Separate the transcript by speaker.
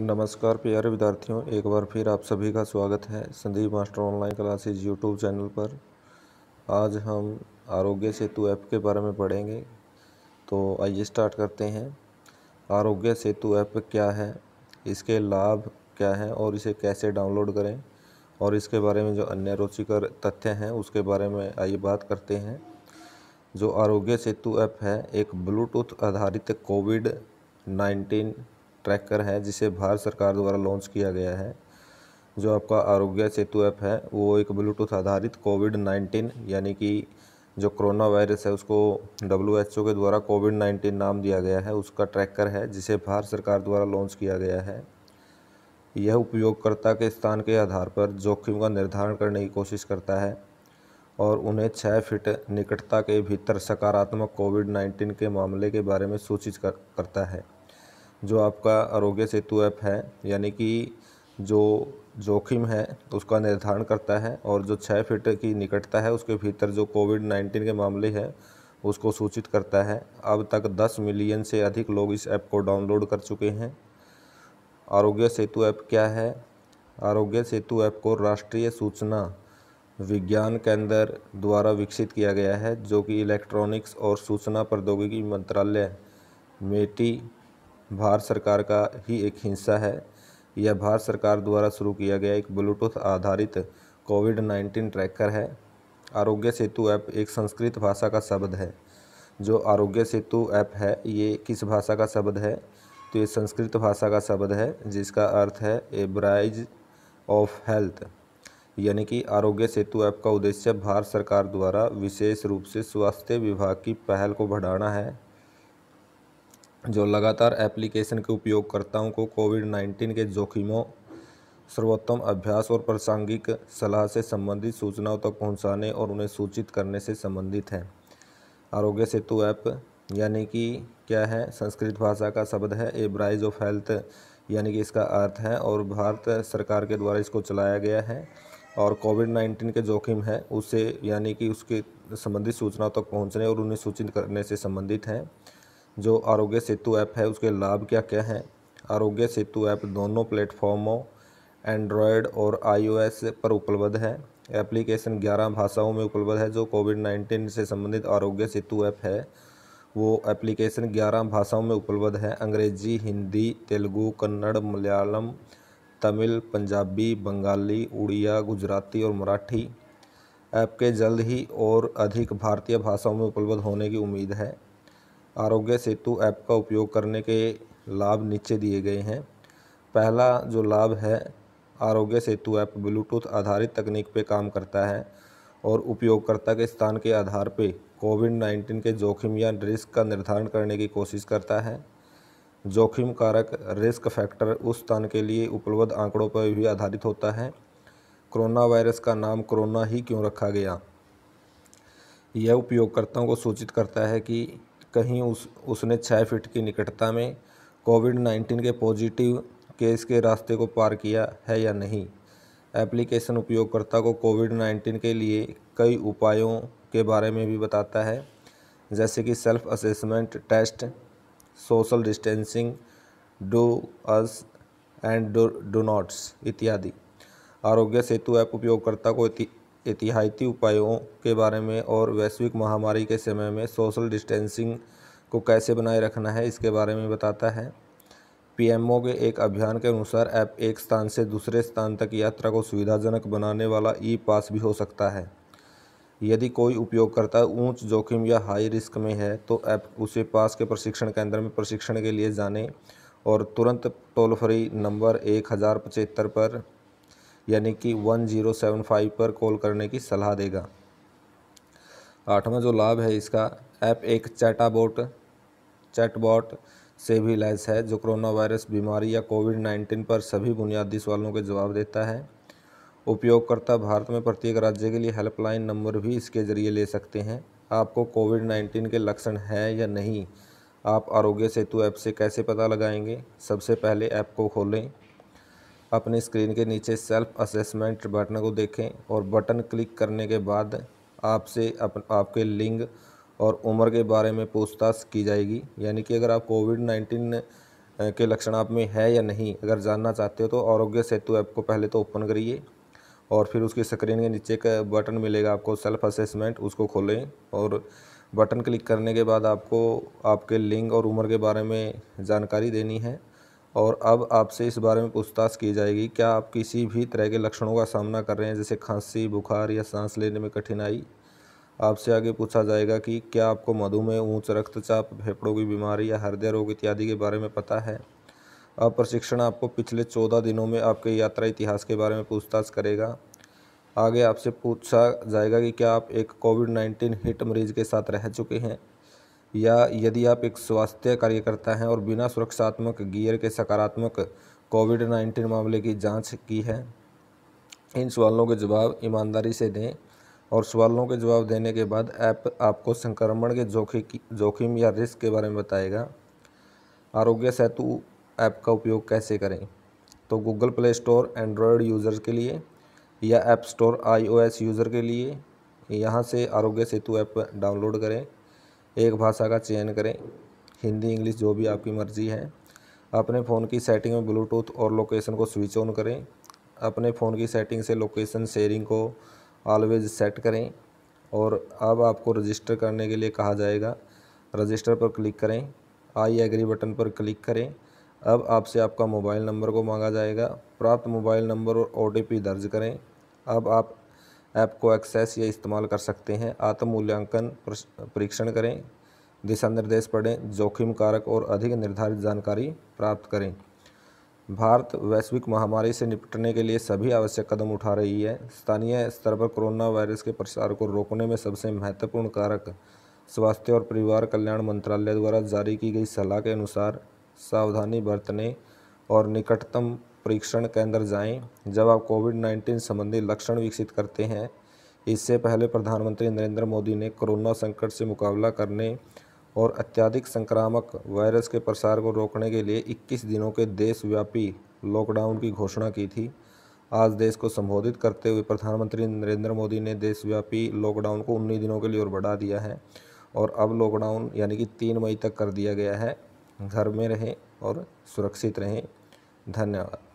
Speaker 1: नमस्कार प्यारे विद्यार्थियों एक बार फिर आप सभी का स्वागत है Sandeep master online classes YouTube channel पर आज हम आरोग्य सेतु ऐप के बारे में पढ़ेंगे तो आइए स्टार्ट करते हैं आरोग्य सेतु ऐप क्या है इसके लाभ क्या हैं और इसे कैसे डाउनलोड करें और इसके बारे में जो अन्य रुचिकर तथ्य हैं उसके बारे में आइए बात करते हैं जो आरोग्य सेतु ऐप है एक ब्लूटूथ आधारित कोविड नाइन्टीन ट्रैकर है जिसे भारत सरकार द्वारा लॉन्च किया गया है जो आपका आरोग्य सेतु ऐप है वो एक ब्लूटूथ आधारित कोविड नाइन्टीन यानी कि जो कोरोना वायरस है उसको डब्ल्यू एच ओ के द्वारा कोविड नाइन्टीन नाम दिया गया है उसका ट्रैकर है जिसे भारत सरकार द्वारा लॉन्च किया गया है यह उपयोगकर्ता के स्थान के आधार पर जोखिम का निर्धारण करने की कोशिश करता है और उन्हें छः फीट निकटता के भीतर सकारात्मक कोविड नाइन्टीन के मामले के बारे में सूचित कर, करता है जो आपका आरोग्य सेतु ऐप है यानी कि जो जोखिम है उसका निर्धारण करता है और जो छः फीट की निकटता है उसके भीतर जो कोविड नाइन्टीन के मामले हैं उसको सूचित करता है अब तक 10 मिलियन से अधिक लोग इस ऐप को डाउनलोड कर चुके हैं आरोग्य सेतु ऐप क्या है आरोग्य सेतु ऐप को राष्ट्रीय सूचना विज्ञान केंद्र द्वारा विकसित किया गया है जो कि इलेक्ट्रॉनिक्स और सूचना प्रौद्योगिकी मंत्रालय मेटी भारत सरकार का ही एक हिस्सा है यह भारत सरकार द्वारा शुरू किया गया एक ब्लूटूथ आधारित कोविड नाइन्टीन ट्रैकर है आरोग्य सेतु ऐप एक संस्कृत भाषा का शब्द है जो आरोग्य सेतु ऐप है ये किस भाषा का शब्द है तो ये संस्कृत भाषा का शब्द है जिसका अर्थ है एब्राइज ऑफ हेल्थ यानी कि आरोग्य सेतु ऐप का उद्देश्य भारत सरकार द्वारा विशेष रूप से स्वास्थ्य विभाग की पहल को बढ़ाना है जो लगातार एप्लीकेशन के उपयोगकर्ताओं को कोविड नाइन्टीन के जोखिमों सर्वोत्तम अभ्यास और प्रासंगिक सलाह से संबंधित सूचनाओं तक पहुंचाने और उन्हें सूचित करने से संबंधित है आरोग्य सेतु ऐप यानी कि क्या है संस्कृत भाषा का शब्द है ए ब्राइज ऑफ हेल्थ यानी कि इसका अर्थ है और भारत सरकार के द्वारा इसको चलाया गया है और कोविड नाइन्टीन के जोखिम है उसे यानी कि उसके संबंधित सूचनाओं तक पहुंचने और उन्हें सूचित करने से संबंधित हैं जो आरोग्य सेतु ऐप है उसके लाभ क्या क्या हैं आरोग्य सेतु ऐप दोनों प्लेटफॉर्मों एंड्रॉयड और आईओएस पर उपलब्ध है एप्लीकेशन 11 भाषाओं में उपलब्ध है जो कोविड 19 से संबंधित आरोग्य सेतु ऐप है वो एप्लीकेशन 11 भाषाओं में उपलब्ध है अंग्रेजी हिंदी तेलुगु कन्नड़ मलयालम तमिल पंजाबी बंगाली उड़िया गुजराती और मराठी ऐप के जल्द ही और अधिक भारतीय भाषाओं में उपलब्ध होने की उम्मीद है आरोग्य सेतु ऐप का उपयोग करने के लाभ नीचे दिए गए हैं पहला जो लाभ है आरोग्य सेतु ऐप ब्लूटूथ आधारित तकनीक पर काम करता है और उपयोगकर्ता के स्थान के आधार पर कोविड नाइन्टीन के जोखिम या रिस्क का निर्धारण करने की कोशिश करता है जोखिम कारक रिस्क फैक्टर उस स्थान के लिए उपलब्ध आंकड़ों पर भी आधारित होता है कोरोना वायरस का नाम कोरोना ही क्यों रखा गया यह उपयोगकर्ताओं को सूचित करता है कि कहीं उस उसने छः फीट की निकटता में कोविड नाइन्टीन के पॉजिटिव केस के रास्ते को पार किया है या नहीं एप्लीकेशन उपयोगकर्ता को कोविड नाइन्टीन के लिए कई उपायों के बारे में भी बताता है जैसे कि self assessment test social distancing dos and do nots इत्यादि आरोग्य सेतु ऐप उपयोगकर्ता को एहतियाती उपायों के बारे में और वैश्विक महामारी के समय में सोशल डिस्टेंसिंग को कैसे बनाए रखना है इसके बारे में बताता है पीएमओ के एक अभियान के अनुसार ऐप एक स्थान से दूसरे स्थान तक यात्रा को सुविधाजनक बनाने वाला ई पास भी हो सकता है यदि कोई उपयोगकर्ता ऊंच जोखिम या हाई रिस्क में है तो ऐप उसे पास के प्रशिक्षण केंद्र में प्रशिक्षण के लिए जाने और तुरंत टोल फ्री नंबर एक हज़ार पचहत्तर पर यानी कि 1075 पर कॉल करने की सलाह देगा आठवां जो लाभ है इसका ऐप एक चैटाबोट चैटबॉट से भी लैस है जो कोरोना वायरस बीमारी या कोविड 19 पर सभी बुनियादी सवालों के जवाब देता है उपयोगकर्ता भारत में प्रत्येक राज्य के लिए हेल्पलाइन नंबर भी इसके ज़रिए ले सकते हैं आपको कोविड 19 के लक्षण हैं या नहीं आप आरोग्य सेतु ऐप से कैसे पता लगाएंगे सबसे पहले ऐप को खोलें अपनी स्क्रीन के नीचे सेल्फ असेसमेंट बटन को देखें और बटन क्लिक करने के बाद आपसे अप, आपके लिंग और उम्र के बारे में पूछताछ की जाएगी यानी कि अगर आप कोविड नाइन्टीन के लक्षण आप में है या नहीं अगर जानना चाहते हो तो आरोग्य सेतु ऐप को पहले तो ओपन करिए और फिर उसकी स्क्रीन के नीचे एक बटन मिलेगा आपको सेल्फ असेसमेंट उसको खोलें और बटन क्लिक करने के बाद आपको आपके लिंग और उम्र के बारे में जानकारी देनी है और अब आपसे इस बारे में पूछताछ की जाएगी क्या आप किसी भी तरह के लक्षणों का सामना कर रहे हैं जैसे खांसी बुखार या सांस लेने में कठिनाई आपसे आगे पूछा जाएगा कि क्या आपको मधुमेह ऊंच रक्तचाप फेफड़ों की बीमारी या हृदय रोग इत्यादि के बारे में पता है अब प्रशिक्षण आपको पिछले चौदह दिनों में आपके यात्रा इतिहास के बारे में पूछताछ करेगा आगे आपसे पूछा जाएगा कि क्या आप एक कोविड नाइन्टीन हिट मरीज के साथ रह चुके हैं या यदि आप एक स्वास्थ्य कार्यकर्ता हैं और बिना सुरक्षात्मक गियर के सकारात्मक कोविड नाइन्टीन मामले की जांच की है इन सवालों के जवाब ईमानदारी से दें और सवालों के जवाब देने के बाद ऐप आप आपको संक्रमण के जोखिम जोखिम या रिस्क के बारे में बताएगा आरोग्य सेतु ऐप का उपयोग कैसे करें तो Google Play Store Android users के लिए या ऐप स्टोर आईओएस यूज़र के लिए यहाँ से आरोग्य सेतु ऐप डाउनलोड करें एक भाषा का चयन करें हिंदी इंग्लिश जो भी आपकी मर्ज़ी है अपने फ़ोन की सेटिंग में ब्लूटूथ और लोकेशन को स्विच ऑन करें अपने फ़ोन की सेटिंग से लोकेशन शेयरिंग को ऑलवेज सेट करें और अब आपको रजिस्टर करने के लिए कहा जाएगा रजिस्टर पर क्लिक करें आई एग्री बटन पर क्लिक करें अब आपसे आपका मोबाइल नंबर को मांगा जाएगा प्राप्त मोबाइल नंबर और ओ दर्ज करें अब आप ऐप को एक्सेस या इस्तेमाल कर सकते हैं आत्म मूल्यांकन परीक्षण करें दिशा निर्देश पढ़ें जोखिम कारक और अधिक निर्धारित जानकारी प्राप्त करें भारत वैश्विक महामारी से निपटने के लिए सभी आवश्यक कदम उठा रही है स्थानीय स्तर पर कोरोना वायरस के प्रसार को रोकने में सबसे महत्वपूर्ण कारक स्वास्थ्य और परिवार कल्याण मंत्रालय द्वारा जारी की गई सलाह के अनुसार सावधानी बरतने और निकटतम परीक्षण केंद्र जाएं जब आप कोविड नाइन्टीन संबंधी लक्षण विकसित करते हैं इससे पहले प्रधानमंत्री नरेंद्र मोदी ने कोरोना संकट से मुकाबला करने और अत्यधिक संक्रामक वायरस के प्रसार को रोकने के लिए 21 दिनों के देशव्यापी लॉकडाउन की घोषणा की थी आज देश को संबोधित करते हुए प्रधानमंत्री नरेंद्र मोदी ने देशव्यापी लॉकडाउन को उन्नीस दिनों के लिए और बढ़ा दिया है और अब लॉकडाउन यानी कि तीन मई तक कर दिया गया है घर में रहें और सुरक्षित रहें धन्यवाद